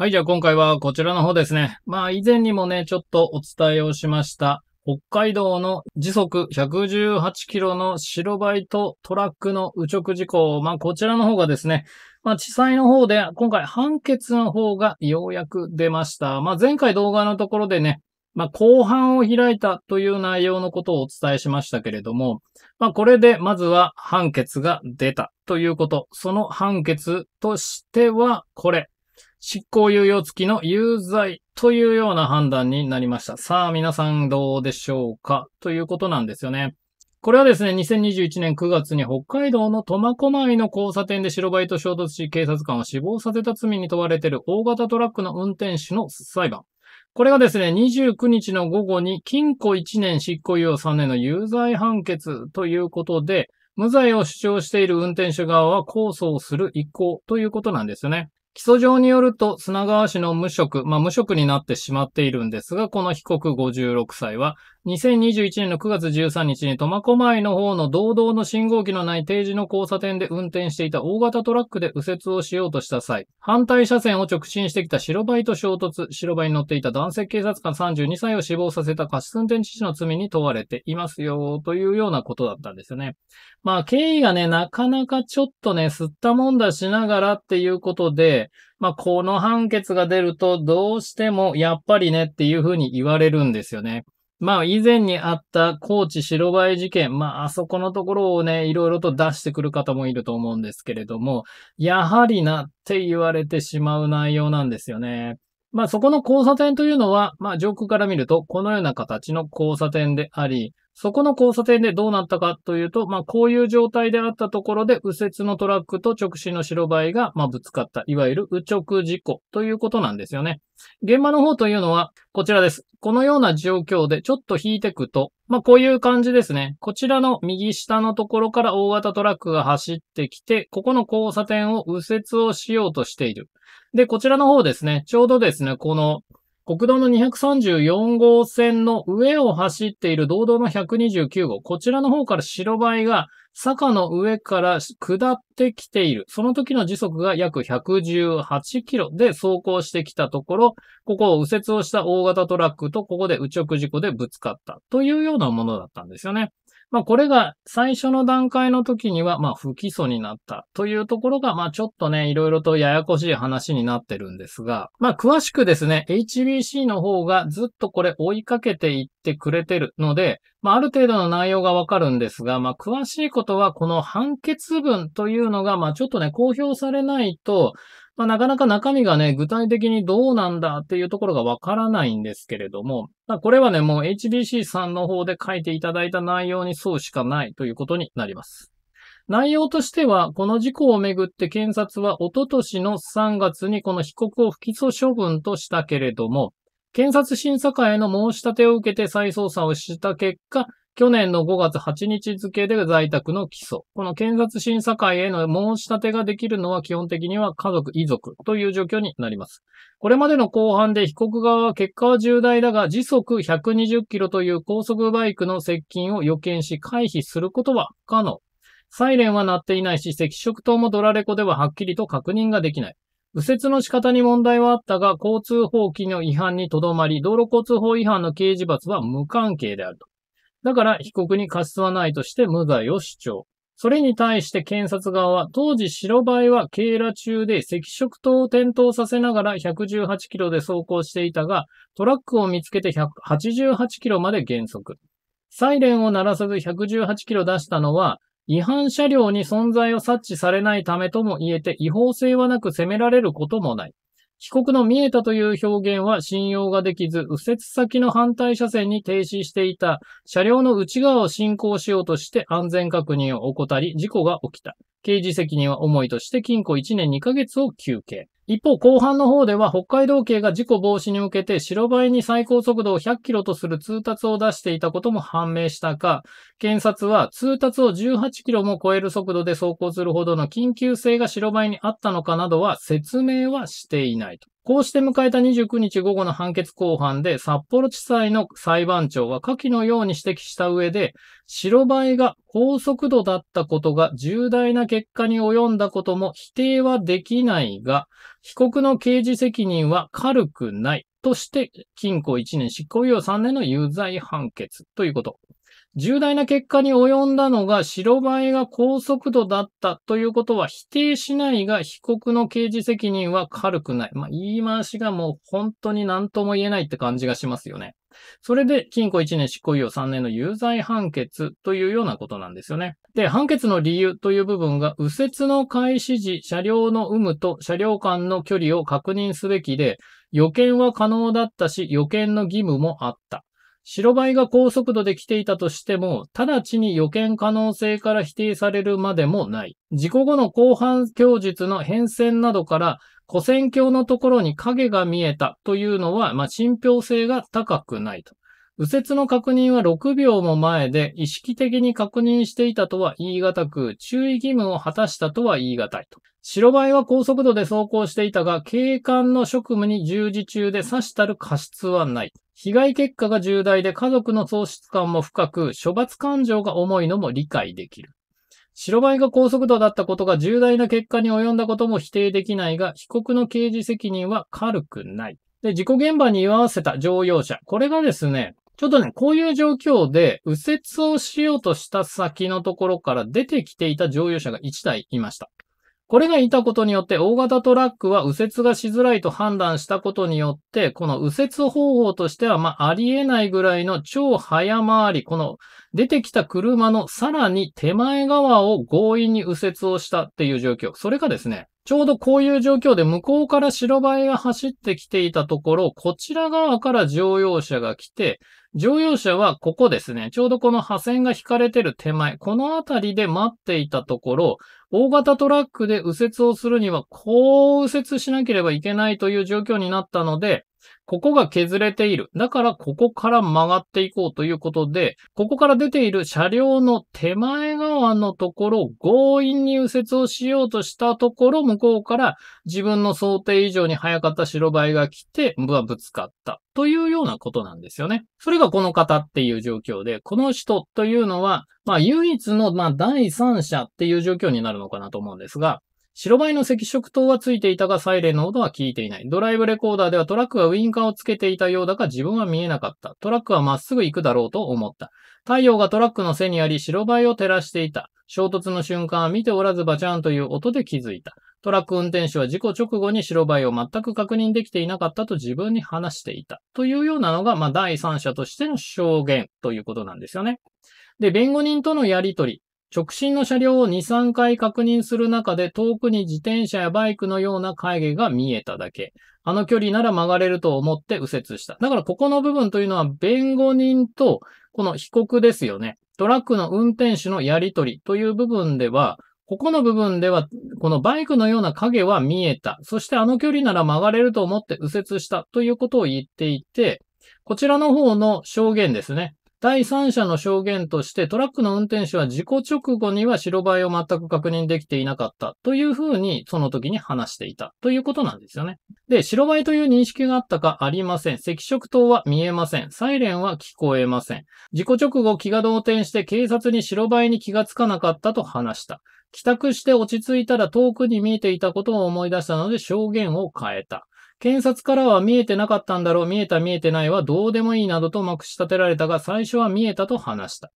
はい、じゃあ今回はこちらの方ですね。まあ以前にもね、ちょっとお伝えをしました。北海道の時速118キロの白バイトトラックの右直事故。まあ、こちらの方がですね、まあ、地裁の方で、今回判決の方がようやく出ました。まあ、前回動画のところでね、まあ、後半を開いたという内容のことをお伝えしましたけれども、まあ、これでまずは判決が出たということ。その判決としては、これ。執行猶予付きの有罪というような判断になりました。さあ、皆さんどうでしょうかということなんですよね。これはですね、2021年9月に北海道の苫小牧の交差点で白バイと衝突し、警察官を死亡させた罪に問われている大型トラックの運転手の裁判。これがですね、29日の午後に禁錮1年執行猶予3年の有罪判決ということで、無罪を主張している運転手側は控訴をする意向ということなんですよね。起訴状によると、砂川氏の無職、まあ無職になってしまっているんですが、この被告56歳は、2021年の9月13日に苫小牧の方の道道の信号機のない定時の交差点で運転していた大型トラックで右折をしようとした際、反対車線を直進してきた白バイと衝突、白バイに乗っていた男性警察官32歳を死亡させた過失運転致死の罪に問われていますよ、というようなことだったんですよね。まあ、経緯がね、なかなかちょっとね、吸ったもんだしながらっていうことで、まあ、この判決が出るとどうしてもやっぱりねっていうふうに言われるんですよね。まあ以前にあった高知白バイ事件、まああそこのところをね、いろいろと出してくる方もいると思うんですけれども、やはりなって言われてしまう内容なんですよね。まあそこの交差点というのは、まあ上空から見るとこのような形の交差点であり、そこの交差点でどうなったかというと、まあこういう状態であったところで右折のトラックと直進の白バイがまあぶつかった、いわゆる右直事故ということなんですよね。現場の方というのはこちらです。このような状況でちょっと引いてくと、まあこういう感じですね。こちらの右下のところから大型トラックが走ってきて、ここの交差点を右折をしようとしている。で、こちらの方ですね、ちょうどですね、この国道の234号線の上を走っている道道の129号、こちらの方から白バイが坂の上から下ってきている。その時の時速が約118キロで走行してきたところ、ここを右折をした大型トラックとここで右直事故でぶつかったというようなものだったんですよね。まあ、これが最初の段階の時には、まあ、不起訴になったというところが、まあ、ちょっとね、いろいろとややこしい話になってるんですが、まあ、詳しくですね、HBC の方がずっとこれ追いかけていってくれてるので、まあ、ある程度の内容がわかるんですが、まあ、詳しいことは、この判決文というのが、まあ、ちょっとね、公表されないと、まあ、なかなか中身がね、具体的にどうなんだっていうところがわからないんですけれども、まこれはね、もう HBC さんの方で書いていただいた内容にそうしかないということになります。内容としては、この事故をめぐって検察はおととしの3月にこの被告を不起訴処分としたけれども、検察審査会の申し立てを受けて再捜査をした結果、去年の5月8日付で在宅の起訴。この検察審査会への申し立てができるのは基本的には家族、遺族という状況になります。これまでの公判で被告側は結果は重大だが時速120キロという高速バイクの接近を予見し回避することは不可能。サイレンは鳴っていないし、赤色灯もドラレコでははっきりと確認ができない。右折の仕方に問題はあったが、交通法規の違反にとどまり、道路交通法違反の刑事罰は無関係であると。だから被告に過失はないとして無罪を主張。それに対して検察側は、当時白バイは警ら中で赤色灯を点灯させながら118キロで走行していたが、トラックを見つけて188キロまで減速。サイレンを鳴らさず118キロ出したのは、違反車両に存在を察知されないためとも言えて違法性はなく責められることもない。被告の見えたという表現は信用ができず、右折先の反対車線に停止していた車両の内側を進行しようとして安全確認を怠り、事故が起きた。刑事責任は重いとして禁錮1年2ヶ月を休刑。一方、後半の方では北海道警が事故防止に向けて白バイに最高速度を100キロとする通達を出していたことも判明したか、検察は通達を18キロも超える速度で走行するほどの緊急性が白バイにあったのかなどは説明はしていないと。こうして迎えた29日午後の判決公判で、札幌地裁の裁判長は下記のように指摘した上で、白バイが高速度だったことが重大な結果に及んだことも否定はできないが、被告の刑事責任は軽くないとして、禁錮1年執行猶予3年の有罪判決ということ。重大な結果に及んだのが白バイが高速度だったということは否定しないが被告の刑事責任は軽くない。まあ、言い回しがもう本当に何とも言えないって感じがしますよね。それで、禁錮1年執行猶予3年の有罪判決というようなことなんですよね。で、判決の理由という部分が、右折の開始時、車両の有無と車両間の距離を確認すべきで、予見は可能だったし、予見の義務もあった。白バイが高速度で来ていたとしても、直ちに予見可能性から否定されるまでもない。事故後の後半供述の変遷などから、古戦橋のところに影が見えたというのは、まあ、信憑性が高くないと。右折の確認は6秒も前で意識的に確認していたとは言い難く、注意義務を果たしたとは言い難いと。白バイは高速度で走行していたが、警官の職務に従事中で差したる過失はない。被害結果が重大で家族の喪失感も深く、処罰感情が重いのも理解できる。白バイが高速度だったことが重大な結果に及んだことも否定できないが、被告の刑事責任は軽くない。で、事故現場に居合わせた乗用車。これがですね、ちょっとね、こういう状況で右折をしようとした先のところから出てきていた乗用車が1台いました。これがいたことによって、大型トラックは右折がしづらいと判断したことによって、この右折方法としては、まあ、ありえないぐらいの超早回り、この出てきた車のさらに手前側を強引に右折をしたっていう状況。それがですね、ちょうどこういう状況で向こうから白バイが走ってきていたところ、こちら側から乗用車が来て、乗用車はここですね、ちょうどこの破線が引かれてる手前、この辺りで待っていたところ、大型トラックで右折をするには、こう右折しなければいけないという状況になったので、ここが削れている。だからここから曲がっていこうということで、ここから出ている車両の手前側のところ強引に右折をしようとしたところ、向こうから自分の想定以上に早かった白バイが来て、ぶつかった。というようなことなんですよね。それがこの方っていう状況で、この人というのは、まあ唯一の、まあ第三者っていう状況になるのかなと思うんですが、白バイの赤色灯はついていたが、サイレンの音は聞いていない。ドライブレコーダーではトラックがウインカーをつけていたようだが、自分は見えなかった。トラックはまっすぐ行くだろうと思った。太陽がトラックの背にあり、白バイを照らしていた。衝突の瞬間は見ておらずバチャンという音で気づいた。トラック運転手は事故直後に白バイを全く確認できていなかったと自分に話していた。というようなのが、まあ、第三者としての証言ということなんですよね。で、弁護人とのやりとり。直進の車両を2、3回確認する中で遠くに自転車やバイクのような影が見えただけ。あの距離なら曲がれると思って右折した。だからここの部分というのは弁護人とこの被告ですよね。トラックの運転手のやりとりという部分では、ここの部分では、このバイクのような影は見えた。そしてあの距離なら曲がれると思って右折したということを言っていて、こちらの方の証言ですね。第三者の証言として、トラックの運転手は事故直後には白バイを全く確認できていなかったというふうに、その時に話していたということなんですよね。で、白バイという認識があったかありません。赤色灯は見えません。サイレンは聞こえません。事故直後、気が動転して警察に白バイに気がつかなかったと話した。帰宅して落ち着いたら遠くに見えていたことを思い出したので証言を変えた。検察からは見えてなかったんだろう、見えた見えてないはどうでもいいなどとまくし立てられたが、最初は見えたと話した。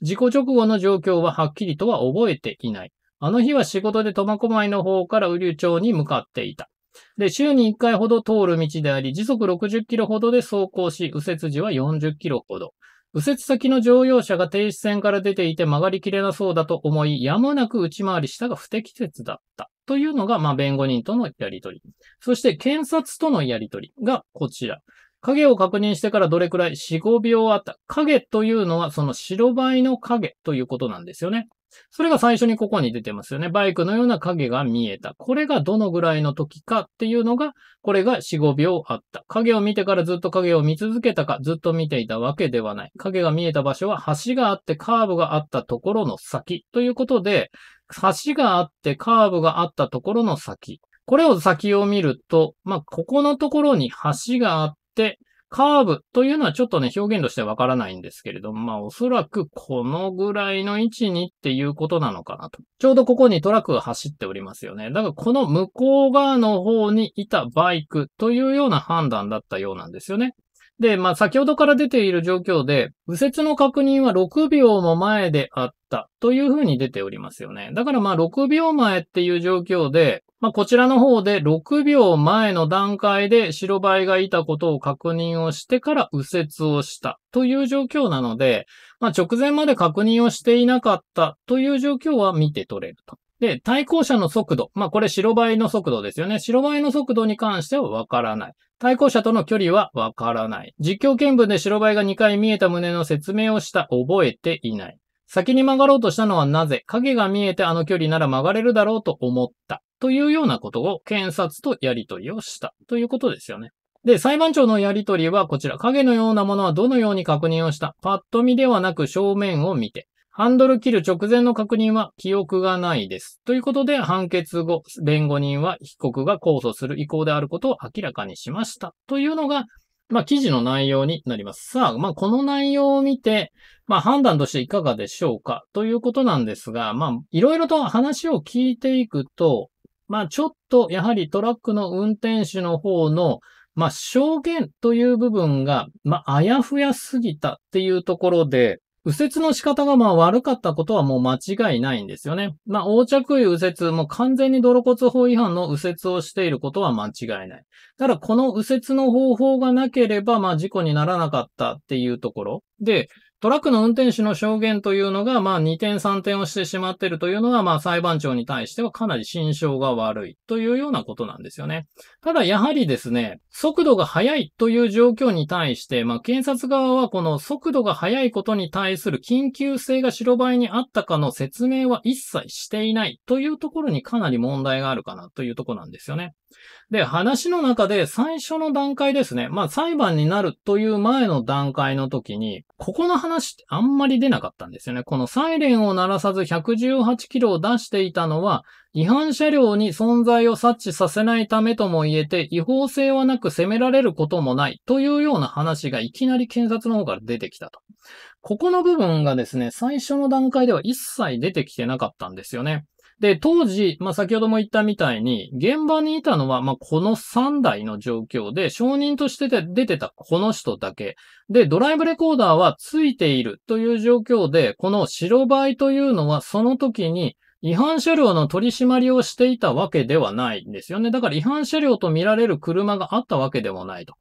事故直後の状況ははっきりとは覚えていない。あの日は仕事で苫小牧の方から雨流町に向かっていた。で、週に1回ほど通る道であり、時速60キロほどで走行し、右折時は40キロほど。右折先の乗用車が停止線から出ていて曲がりきれなそうだと思い、やむなく内回りしたが不適切だった。というのが、まあ、弁護人とのやりとり。そして、検察とのやりとりがこちら。影を確認してからどれくらい ?4、5秒あった。影というのは、その白バイの影ということなんですよね。それが最初にここに出てますよね。バイクのような影が見えた。これがどのぐらいの時かっていうのが、これが4、5秒あった。影を見てからずっと影を見続けたか、ずっと見ていたわけではない。影が見えた場所は橋があってカーブがあったところの先ということで、橋があってカーブがあったところの先。これを先を見ると、まあ、ここのところに橋があって、カーブというのはちょっとね、表現としてはわからないんですけれども、まあおそらくこのぐらいの位置にっていうことなのかなと。ちょうどここにトラックが走っておりますよね。だからこの向こう側の方にいたバイクというような判断だったようなんですよね。で、まあ、先ほどから出ている状況で、右折の確認は6秒も前であったというふうに出ておりますよね。だからま6秒前っていう状況で、まあ、こちらの方で6秒前の段階で白バイがいたことを確認をしてから右折をしたという状況なので、まあ、直前まで確認をしていなかったという状況は見て取れると。で、対向車の速度。まあ、これ白バイの速度ですよね。白バイの速度に関してはわからない。対向車との距離はわからない。実況見分で白バイが2回見えた旨の説明をした覚えていない。先に曲がろうとしたのはなぜ影が見えてあの距離なら曲がれるだろうと思った。というようなことを検察とやり取りをしたということですよね。で、裁判長のやり取りはこちら、影のようなものはどのように確認をしたパッと見ではなく正面を見て。ハンドル切る直前の確認は記憶がないです。ということで、判決後、弁護人は被告が控訴する意向であることを明らかにしました。というのが、まあ、記事の内容になります。さあ、まあ、この内容を見て、まあ、判断としていかがでしょうかということなんですが、まあ、いろいろと話を聞いていくと、まあ、ちょっと、やはりトラックの運転手の方の、まあ、証言という部分が、まあ、あやふやすぎたっていうところで、右折の仕方がまあ悪かったことはもう間違いないんですよね。まあ横着右折、も完全に泥骨法違反の右折をしていることは間違いない。ただこの右折の方法がなければまあ事故にならなかったっていうところ。で、トラックの運転手の証言というのが、まあ、2点3点をしてしまっているというのは、まあ、裁判長に対してはかなり心象が悪いというようなことなんですよね。ただ、やはりですね、速度が速いという状況に対して、まあ、検察側はこの速度が速いことに対する緊急性が白バイにあったかの説明は一切していないというところにかなり問題があるかなというところなんですよね。で、話の中で最初の段階ですね。まあ、裁判になるという前の段階の時に、ここの話ってあんまり出なかったんですよね。このサイレンを鳴らさず118キロを出していたのは、違反車両に存在を察知させないためとも言えて、違法性はなく責められることもないというような話がいきなり検察の方から出てきたと。ここの部分がですね、最初の段階では一切出てきてなかったんですよね。で、当時、まあ、先ほども言ったみたいに、現場にいたのは、まあ、この3台の状況で、証人として出てたこの人だけ。で、ドライブレコーダーはついているという状況で、この白バイというのは、その時に、違反車両の取り締まりをしていたわけではないんですよね。だから違反車両と見られる車があったわけでもないと。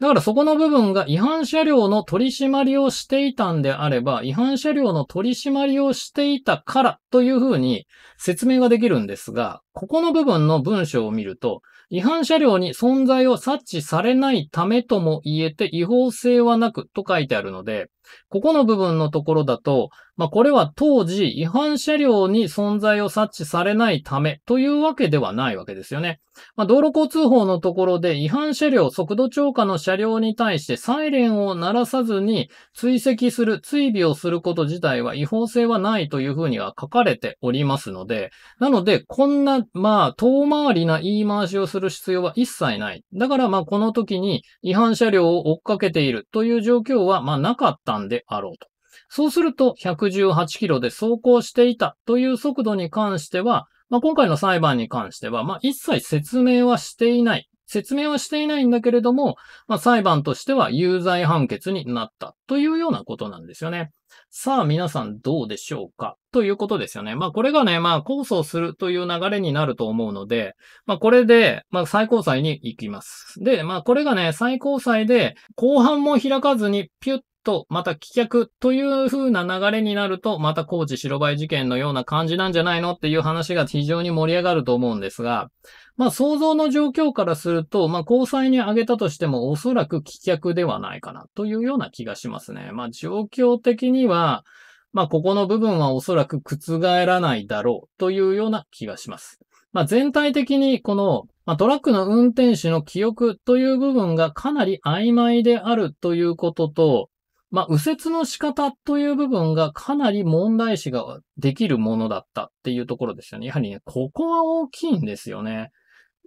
だからそこの部分が違反車両の取り締まりをしていたんであれば、違反車両の取り締まりをしていたからというふうに説明ができるんですが、ここの部分の文章を見ると、違反車両に存在を察知されないためとも言えて違法性はなくと書いてあるので、ここの部分のところだと、まあ、これは当時違反車両に存在を察知されないためというわけではないわけですよね。まあ、道路交通法のところで違反車両、速度超過の車両に対してサイレンを鳴らさずに追跡する、追尾をすること自体は違法性はないというふうには書かれておりますので、なので、こんな、まあ、遠回りな言い回しをする必要は一切ない。だから、まあ、この時に違反車両を追っかけているという状況は、まあ、なかったたんであろうと。そうすると、118キロで走行していたという速度に関しては、まあ、今回の裁判に関しては、まあ、一切説明はしていない。説明はしていないんだけれども、まあ、裁判としては有罪判決になったというようなことなんですよね。さあ皆さんどうでしょうかということですよね。まあこれがね、まあ控訴するという流れになると思うので、まあこれで、まあ最高裁に行きます。で、まあこれがね、最高裁で後半も開かずにピュッと、また棄却という風な流れになると、また高知白バイ事件のような感じなんじゃないのっていう話が非常に盛り上がると思うんですが、まあ想像の状況からすると、まあ交際に挙げたとしてもおそらく棄却ではないかなというような気がしますね。まあ状況的には、まあここの部分はおそらく覆らないだろうというような気がします。まあ全体的にこのまあ、トラックの運転手の記憶という部分がかなり曖昧であるということと、まあ、右折の仕方という部分がかなり問題視ができるものだったっていうところでしたね。やはりね、ここは大きいんですよね。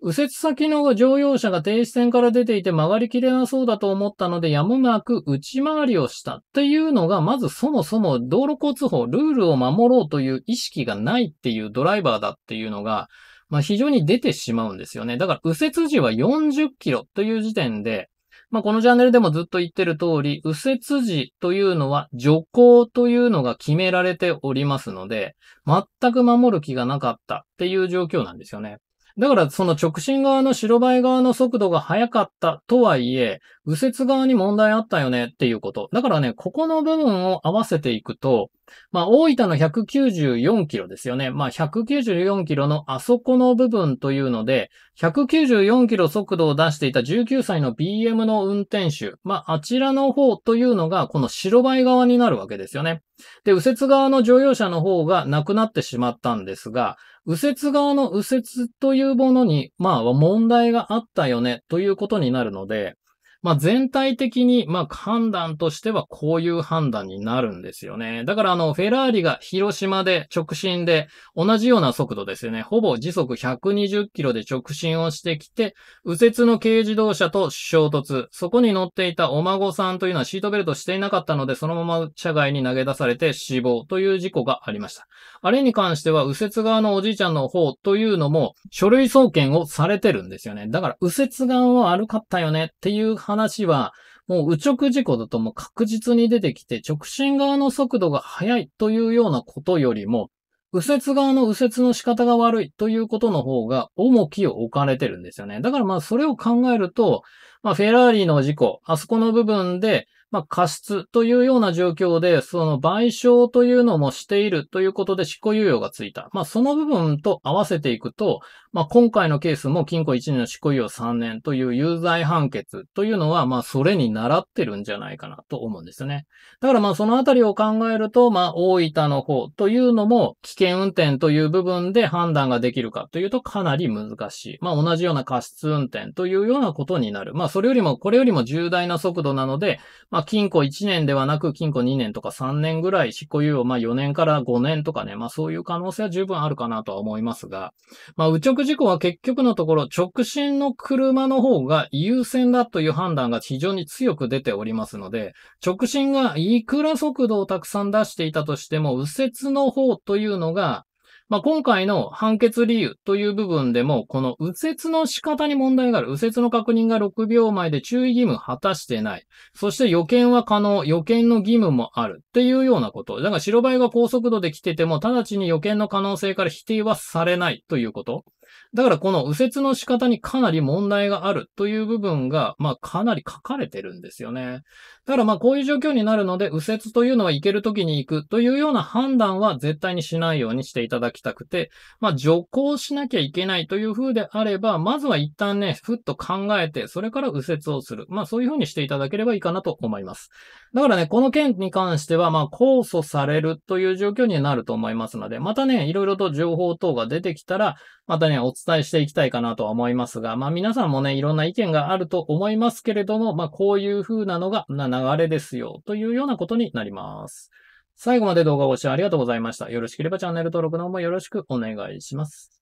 右折先の乗用車が停止線から出ていて曲がりきれなそうだと思ったので、やむなく内回りをしたっていうのが、まずそもそも道路交通法、ルールを守ろうという意識がないっていうドライバーだっていうのが、まあ、非常に出てしまうんですよね。だから右折時は40キロという時点で、まあ、このチャンネルでもずっと言ってる通り、右折時というのは徐行というのが決められておりますので、全く守る気がなかったっていう状況なんですよね。だからその直進側の白バイ側の速度が速かったとはいえ、右折側に問題あったよねっていうこと。だからね、ここの部分を合わせていくと、まあ大分の194キロですよね。まあ194キロのあそこの部分というので、194キロ速度を出していた19歳の BM の運転手、まああちらの方というのがこの白バイ側になるわけですよね。で、右折側の乗用車の方がなくなってしまったんですが、右折側の右折というものに、まあ問題があったよねということになるので、まあ、全体的に、まあ、判断としてはこういう判断になるんですよね。だからあの、フェラーリが広島で直進で同じような速度ですよね。ほぼ時速120キロで直進をしてきて、右折の軽自動車と衝突。そこに乗っていたお孫さんというのはシートベルトしていなかったので、そのまま車外に投げ出されて死亡という事故がありました。あれに関しては、右折側のおじいちゃんの方というのも、書類送検をされてるんですよね。だから、右折側は悪かったよねっていう話は、もう右直事故だともう確実に出てきて、直進側の速度が速いというようなことよりも、右折側の右折の仕方が悪いということの方が重きを置かれてるんですよね。だからまあそれを考えると、まあフェラーリの事故、あそこの部分で、まあ、過失というような状況で、その賠償というのもしているということで執行猶予がついた。まあ、その部分と合わせていくと、まあ、今回のケースも禁錮1年の執行猶予3年という有罪判決というのは、まあ、それに習ってるんじゃないかなと思うんですよね。だからまあ、そのあたりを考えると、まあ、大分の方というのも危険運転という部分で判断ができるかというとかなり難しい。まあ、同じような過失運転というようなことになる。まあ、それよりも、これよりも重大な速度なので、ままあ、金庫1年ではなく、金庫2年とか3年ぐらい執行猶予、まあ、4年から5年とかね、まあ、そういう可能性は十分あるかなとは思いますが、まあ、右直事故は結局のところ、直進の車の方が優先だという判断が非常に強く出ておりますので、直進がいくら速度をたくさん出していたとしても、右折の方というのが、まあ、今回の判決理由という部分でも、この右折の仕方に問題がある。右折の確認が6秒前で注意義務果たしてない。そして予見は可能。予見の義務もある。っていうようなこと。だから白バイが高速度で来てても、直ちに予見の可能性から否定はされないということ。だからこの右折の仕方にかなり問題があるという部分が、まあかなり書かれてるんですよね。だからまあこういう状況になるので、右折というのは行ける時に行くというような判断は絶対にしないようにしていただきたくて、まあ徐行しなきゃいけないという風であれば、まずは一旦ね、ふっと考えて、それから右折をする。まあそういう風にしていただければいいかなと思います。だからね、この件に関しては、まあ控訴されるという状況になると思いますので、またね、いろいろと情報等が出てきたら、またね、お伝えしていきたいかなとは思いますが、まあ皆さんもね、いろんな意見があると思いますけれども、まあこういう風なのが、な流れですよ、というようなことになります。最後まで動画をご視聴ありがとうございました。よろしければチャンネル登録の方もよろしくお願いします。